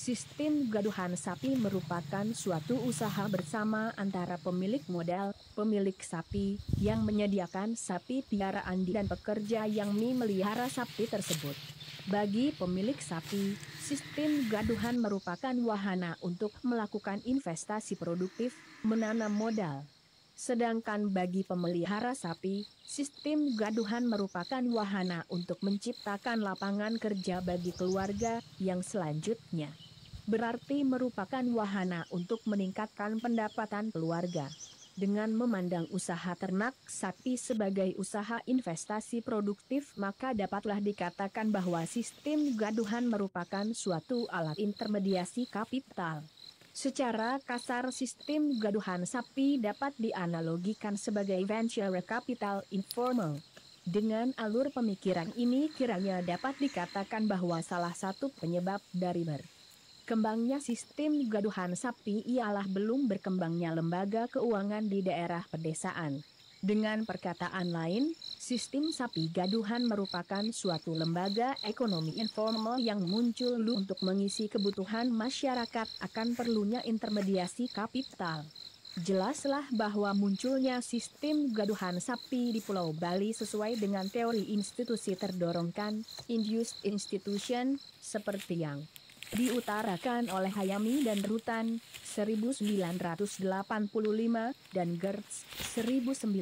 Sistem gaduhan sapi merupakan suatu usaha bersama antara pemilik modal, pemilik sapi, yang menyediakan sapi piaraan dan pekerja yang memelihara sapi tersebut. Bagi pemilik sapi, sistem gaduhan merupakan wahana untuk melakukan investasi produktif, menanam modal. Sedangkan bagi pemelihara sapi, sistem gaduhan merupakan wahana untuk menciptakan lapangan kerja bagi keluarga yang selanjutnya berarti merupakan wahana untuk meningkatkan pendapatan keluarga. Dengan memandang usaha ternak sapi sebagai usaha investasi produktif maka dapatlah dikatakan bahwa sistem gaduhan merupakan suatu alat intermediasi kapital. Secara kasar sistem gaduhan sapi dapat dianalogikan sebagai venture capital informal. Dengan alur pemikiran ini kiranya dapat dikatakan bahwa salah satu penyebab dari ber Berkembangnya sistem gaduhan sapi ialah belum berkembangnya lembaga keuangan di daerah pedesaan. Dengan perkataan lain, sistem sapi gaduhan merupakan suatu lembaga ekonomi informal yang muncul untuk mengisi kebutuhan masyarakat akan perlunya intermediasi kapital. Jelaslah bahwa munculnya sistem gaduhan sapi di Pulau Bali sesuai dengan teori institusi terdorongkan, induced institution, seperti yang diutarakan oleh Hayami dan Rutan, 1985, dan Gertz, 1966.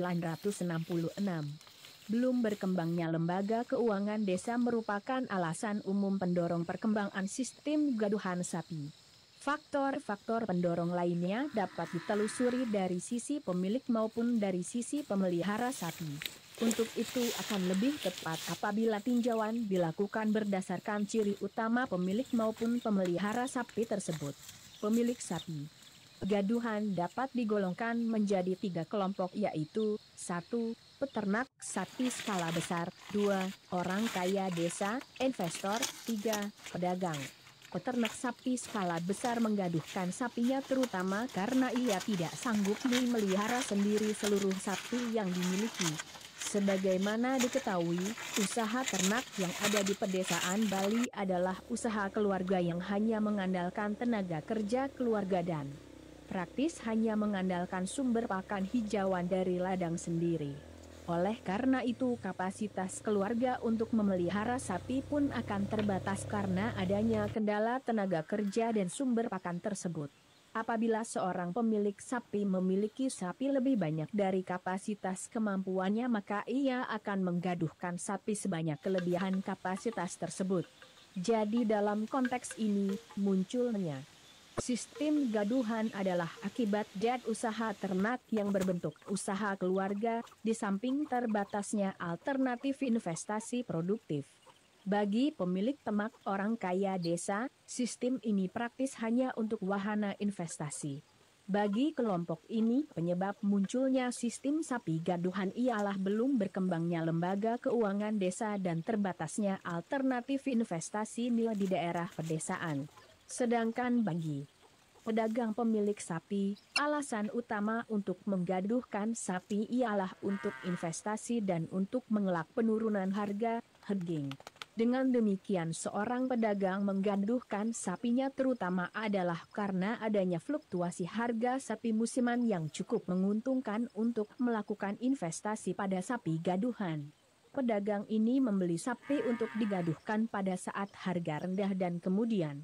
Belum berkembangnya lembaga keuangan desa merupakan alasan umum pendorong perkembangan sistem gaduhan sapi. Faktor-faktor pendorong lainnya dapat ditelusuri dari sisi pemilik maupun dari sisi pemelihara sapi. Untuk itu akan lebih tepat apabila tinjauan dilakukan berdasarkan ciri utama pemilik maupun pemelihara sapi tersebut. Pemilik sapi Gaduhan dapat digolongkan menjadi tiga kelompok yaitu, 1. Peternak sapi skala besar, 2. Orang kaya desa, investor, 3. Pedagang. Peternak sapi skala besar menggaduhkan sapinya terutama karena ia tidak sanggup memelihara sendiri seluruh sapi yang dimiliki. Sebagaimana diketahui, usaha ternak yang ada di pedesaan Bali adalah usaha keluarga yang hanya mengandalkan tenaga kerja keluarga dan praktis hanya mengandalkan sumber pakan hijauan dari ladang sendiri. Oleh karena itu kapasitas keluarga untuk memelihara sapi pun akan terbatas karena adanya kendala tenaga kerja dan sumber pakan tersebut. Apabila seorang pemilik sapi memiliki sapi lebih banyak dari kapasitas kemampuannya maka ia akan menggaduhkan sapi sebanyak kelebihan kapasitas tersebut. Jadi dalam konteks ini, munculnya Sistem gaduhan adalah akibat dari usaha ternak yang berbentuk usaha keluarga, di samping terbatasnya alternatif investasi produktif. Bagi pemilik temak orang kaya desa, sistem ini praktis hanya untuk wahana investasi. Bagi kelompok ini, penyebab munculnya sistem sapi gaduhan ialah belum berkembangnya lembaga keuangan desa dan terbatasnya alternatif investasi nil di daerah pedesaan. Sedangkan bagi pedagang pemilik sapi, alasan utama untuk menggaduhkan sapi ialah untuk investasi dan untuk mengelak penurunan harga, hedging. Dengan demikian seorang pedagang menggaduhkan sapinya terutama adalah karena adanya fluktuasi harga sapi musiman yang cukup menguntungkan untuk melakukan investasi pada sapi gaduhan. Pedagang ini membeli sapi untuk digaduhkan pada saat harga rendah dan kemudian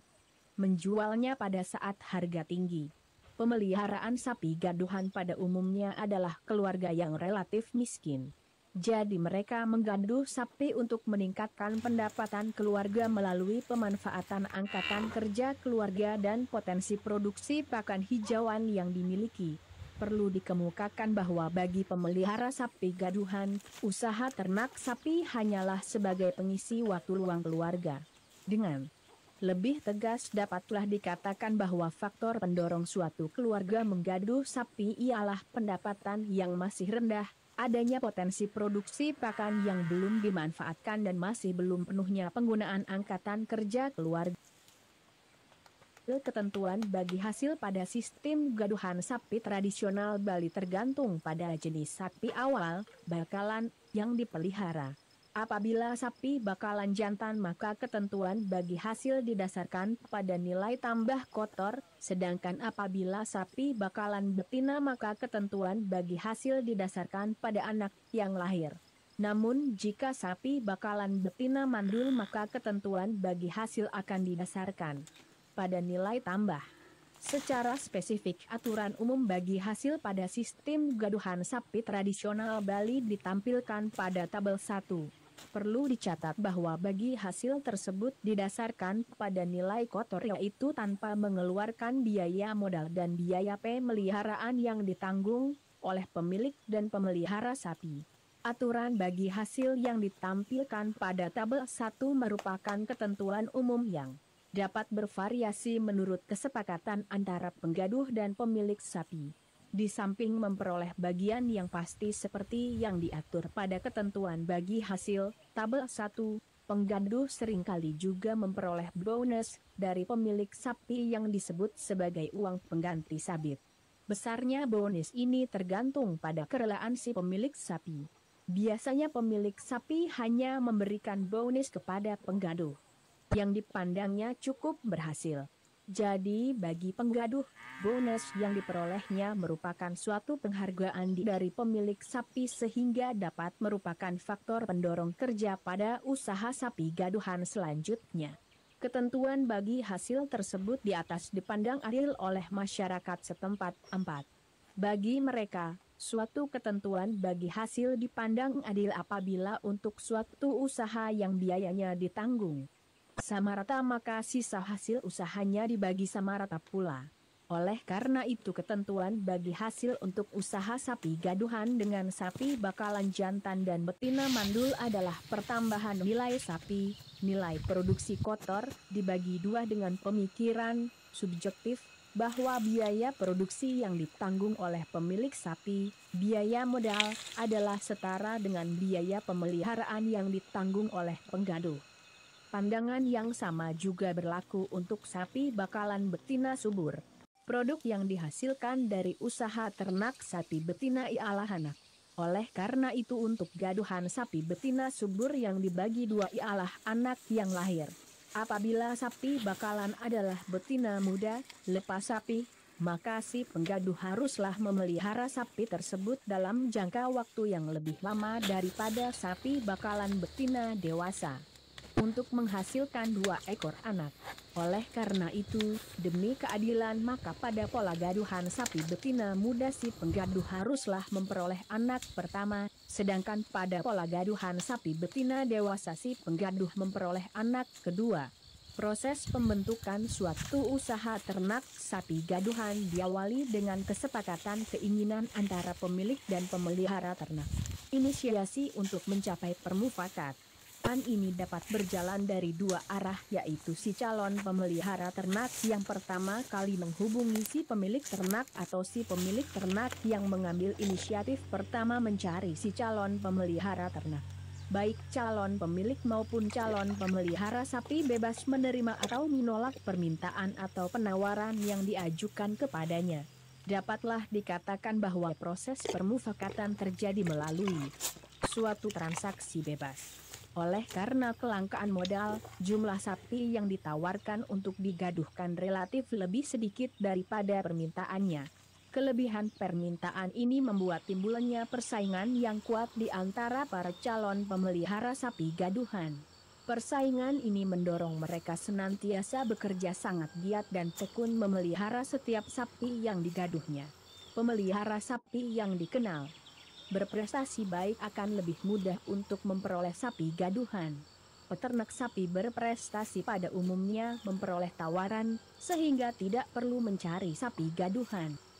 menjualnya pada saat harga tinggi. Pemeliharaan sapi gaduhan pada umumnya adalah keluarga yang relatif miskin. Jadi mereka menggaduh sapi untuk meningkatkan pendapatan keluarga melalui pemanfaatan angkatan kerja keluarga dan potensi produksi pakan hijauan yang dimiliki. Perlu dikemukakan bahwa bagi pemelihara sapi gaduhan, usaha ternak sapi hanyalah sebagai pengisi waktu luang keluarga. Dengan lebih tegas dapatlah dikatakan bahwa faktor pendorong suatu keluarga menggaduh sapi ialah pendapatan yang masih rendah, adanya potensi produksi pakan yang belum dimanfaatkan dan masih belum penuhnya penggunaan angkatan kerja keluarga. Ketentuan bagi hasil pada sistem gaduhan sapi tradisional Bali tergantung pada jenis sapi awal, bakalan, yang dipelihara. Apabila sapi bakalan jantan maka ketentuan bagi hasil didasarkan pada nilai tambah kotor, sedangkan apabila sapi bakalan betina maka ketentuan bagi hasil didasarkan pada anak yang lahir. Namun jika sapi bakalan betina mandul maka ketentuan bagi hasil akan didasarkan pada nilai tambah. Secara spesifik, aturan umum bagi hasil pada sistem gaduhan sapi tradisional Bali ditampilkan pada tabel 1. Perlu dicatat bahwa bagi hasil tersebut didasarkan pada nilai kotor yaitu tanpa mengeluarkan biaya modal dan biaya pemeliharaan yang ditanggung oleh pemilik dan pemelihara sapi. Aturan bagi hasil yang ditampilkan pada tabel 1 merupakan ketentuan umum yang dapat bervariasi menurut kesepakatan antara penggaduh dan pemilik sapi di samping memperoleh bagian yang pasti seperti yang diatur pada ketentuan bagi hasil, tabel 1, penggaduh seringkali juga memperoleh bonus dari pemilik sapi yang disebut sebagai uang pengganti sabit. Besarnya bonus ini tergantung pada kerelaan si pemilik sapi. Biasanya pemilik sapi hanya memberikan bonus kepada pengganduh yang dipandangnya cukup berhasil. Jadi bagi penggaduh, bonus yang diperolehnya merupakan suatu penghargaan dari pemilik sapi sehingga dapat merupakan faktor pendorong kerja pada usaha sapi gaduhan selanjutnya. Ketentuan bagi hasil tersebut di atas dipandang adil oleh masyarakat setempat 4. Bagi mereka, suatu ketentuan bagi hasil dipandang adil apabila untuk suatu usaha yang biayanya ditanggung sama rata maka sisa hasil usahanya dibagi sama rata pula. Oleh karena itu ketentuan bagi hasil untuk usaha sapi gaduhan dengan sapi bakalan jantan dan betina mandul adalah pertambahan nilai sapi, nilai produksi kotor, dibagi dua dengan pemikiran, subjektif, bahwa biaya produksi yang ditanggung oleh pemilik sapi, biaya modal, adalah setara dengan biaya pemeliharaan yang ditanggung oleh penggaduh. Pandangan yang sama juga berlaku untuk sapi bakalan betina subur. Produk yang dihasilkan dari usaha ternak sapi betina ialah anak. Oleh karena itu untuk gaduhan sapi betina subur yang dibagi dua ialah anak yang lahir. Apabila sapi bakalan adalah betina muda, lepas sapi, maka si penggaduh haruslah memelihara sapi tersebut dalam jangka waktu yang lebih lama daripada sapi bakalan betina dewasa untuk menghasilkan dua ekor anak. Oleh karena itu, demi keadilan maka pada pola gaduhan sapi betina muda si penggaduh haruslah memperoleh anak pertama, sedangkan pada pola gaduhan sapi betina dewasa si penggaduh memperoleh anak kedua. Proses pembentukan suatu usaha ternak sapi gaduhan diawali dengan kesepakatan keinginan antara pemilik dan pemelihara ternak. Inisiasi untuk mencapai permufakat. Pan ini dapat berjalan dari dua arah yaitu si calon pemelihara ternak yang pertama kali menghubungi si pemilik ternak atau si pemilik ternak yang mengambil inisiatif pertama mencari si calon pemelihara ternak. Baik calon pemilik maupun calon pemelihara sapi bebas menerima atau menolak permintaan atau penawaran yang diajukan kepadanya. Dapatlah dikatakan bahwa proses permufakatan terjadi melalui suatu transaksi bebas. Oleh karena kelangkaan modal, jumlah sapi yang ditawarkan untuk digaduhkan relatif lebih sedikit daripada permintaannya. Kelebihan permintaan ini membuat timbulnya persaingan yang kuat di antara para calon pemelihara sapi gaduhan. Persaingan ini mendorong mereka senantiasa bekerja sangat giat dan tekun memelihara setiap sapi yang digaduhnya. Pemelihara sapi yang dikenal berprestasi baik akan lebih mudah untuk memperoleh sapi gaduhan. Peternak sapi berprestasi pada umumnya memperoleh tawaran, sehingga tidak perlu mencari sapi gaduhan.